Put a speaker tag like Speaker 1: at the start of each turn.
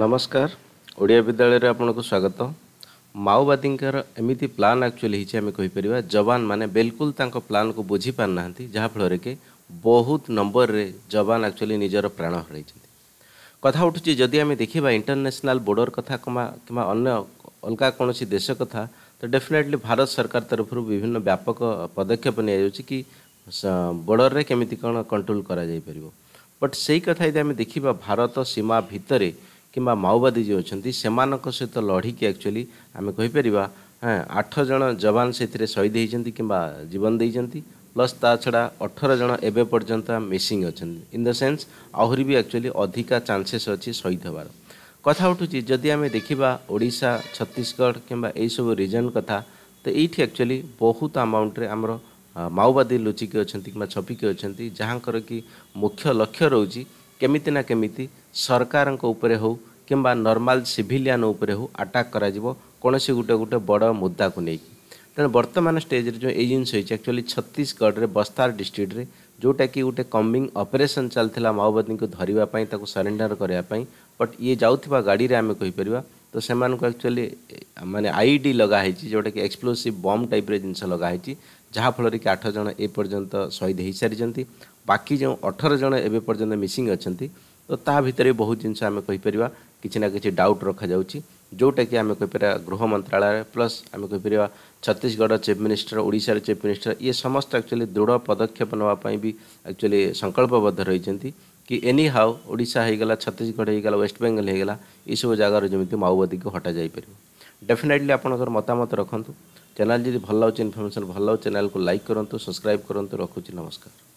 Speaker 1: ନମସ୍କାର ଓଡ଼ିଆ ବିଦ୍ୟାଳୟରେ ଆପଣଙ୍କୁ ସ୍ୱାଗତ ମାଓବାଦୀଙ୍କର ଏମିତି ପ୍ଲାନ୍ ଆକ୍ଚୁଆଲି ହେଇଛି ଆମେ କହିପାରିବା ଯବାନମାନେ ବିଲକୁଲ ତାଙ୍କ ପ୍ଲାନ୍କୁ ବୁଝିପାରୁନାହାନ୍ତି ଯାହାଫଳରେ କି ବହୁତ ନମ୍ବରରେ ଯବାନ ଆକ୍ଚୁଆଲି ନିଜର ପ୍ରାଣ ହରାଇଛନ୍ତି କଥା ଉଠୁଛି ଯଦି ଆମେ ଦେଖିବା ଇଣ୍ଟରନ୍ୟାସନାଲ୍ ବୋର୍ଡ଼ର କଥା କିମ୍ବା ଅନ୍ୟ ଅଲଗା କୌଣସି ଦେଶ କଥା ତ ଡେଫିନେଟଲି ଭାରତ ସରକାର ତରଫରୁ ବିଭିନ୍ନ ବ୍ୟାପକ ପଦକ୍ଷେପ ନିଆଯାଉଛି କି ବୋର୍ଡ଼ରରେ କେମିତି କ'ଣ କଣ୍ଟ୍ରୋଲ କରାଯାଇପାରିବ ବଟ୍ ସେଇ କଥା ଯଦି ଆମେ ଦେଖିବା ଭାରତ ସୀମା ଭିତରେ କିମ୍ବା ମାଓବାଦୀ ଯେଉଁ ଅଛନ୍ତି ସେମାନଙ୍କ ସହିତ ଲଢ଼ିକି ଆକ୍ଚୁଆଲି ଆମେ କହିପାରିବା ହଁ ଆଠ ଜଣ ଯବାନ ସେଥିରେ ଶହୀଦ ହୋଇଛନ୍ତି କିମ୍ବା ଜୀବନ ଦେଇଛନ୍ତି ପ୍ଲସ୍ ତା ଛଡ଼ା ଅଠର ଜଣ ଏବେ ପର୍ଯ୍ୟନ୍ତ ମିସିଂ ଅଛନ୍ତି ଇନ୍ ଦ ସେନ୍ସ ଆହୁରି ବି ଆକ୍ଚୁଆଲି ଅଧିକା ଚାନ୍ସେସ୍ ଅଛି ଶହୀଦ ହେବାର କଥା ଉଠୁଛି ଯଦି ଆମେ ଦେଖିବା ଓଡ଼ିଶା ଛତିଶଗଡ଼ କିମ୍ବା ଏହିସବୁ ରିଜନ୍ କଥା ତ ଏଇଠି ଆକ୍ଚୁଆଲି ବହୁତ ଆମାଉଣ୍ଟରେ ଆମର ମାଓବାଦୀ ଲୁଚିକି ଅଛନ୍ତି କିମ୍ବା ଛପିକି ଅଛନ୍ତି ଯାହାଙ୍କର କି ମୁଖ୍ୟ ଲକ୍ଷ୍ୟ ରହୁଛି केमिति ना सरकार सरकारंक उपरे हो किंबा नॉर्मल सिविलियन उपरे हो अटैक करा जिवो कोनोसी गुटे गुटे बड़ मुद्दा को नै तेन वर्तमान स्टेज रे जो एजेंस होई छ एक्चुअली छत्तीसगढ़ रे बस्तार डिस्ट्रिक्ट रे जोटा कि गोटे कमिंग अपरेसन चलता माओवादी को धरने सरेडर करने बट ये जा गाड़ी आम कहीपर तो सेमान को एक्चुअली ମାନେ ଆଇଇଡି ଲଗାହେଇଛି ଯେଉଁଟାକି ଏକ୍ସପ୍ଲୋସିଭ୍ ବମ୍ ଟାଇପ୍ର ଜିନିଷ ଲଗାହେଇଛି ଯାହାଫଳରେ କି ଆଠ ଜଣ ଏ ପର୍ଯ୍ୟନ୍ତ ଶହୀଦ ହୋଇସାରିଛନ୍ତି ବାକି ଯେଉଁ ଅଠର ଜଣ ଏବେ ପର୍ଯ୍ୟନ୍ତ ମିସିଂ ଅଛନ୍ତି ତ ତା ଭିତରେ ବହୁତ ଜିନିଷ ଆମେ କହିପାରିବା କିଛି ନା କିଛି ଡାଉଟ୍ ରଖାଯାଉଛି ଯେଉଁଟାକି ଆମେ କହିପାରିବା ଗୃହ ମନ୍ତ୍ରାଳୟ ପ୍ଲସ୍ ଆମେ କହିପାରିବା ଛତିଶଗଡ଼ ଚିଫ୍ ମିନିଷ୍ଟର ଓଡ଼ିଶାର ଚିଫ୍ ମିନିଷ୍ଟର ଇଏ ସମସ୍ତେ ଆକ୍ଚୁଆଲି ଦୃଢ଼ ପଦକ୍ଷେପ ନେବା ପାଇଁ ବି ଆକ୍ଚୁଆଲି ସଂକଳ୍ପବଦ୍ଧ ରହିଛନ୍ତି କି ଏନି ହାଉ ଓଡ଼ିଶା ହୋଇଗଲା ଛତିଶଗଡ଼ ହୋଇଗଲା ୱେଷ୍ଟବେଙ୍ଗଲ ହୋଇଗଲା ଏସବୁ ଜାଗାରୁ ଯେମିତି ମାଓବାଦୀକୁ ହଟାଯାଇପାରିବ ଡେଫିନେଟଲି ଆପଣଙ୍କର ମତାମତ ରଖନ୍ତୁ ଚ୍ୟାନେଲ୍ ଯଦି ଭଲ ଲାଗୁଛି ଇନଫର୍ମେସନ୍ ଭଲ ଲାଗୁଛି ଚ୍ୟାନେଲ୍କୁ ଲାଇକ୍ କରନ୍ତୁ ସବସ୍କ୍ରାଇବ୍ କରନ୍ତୁ ରଖୁଛି ନମସ୍କାର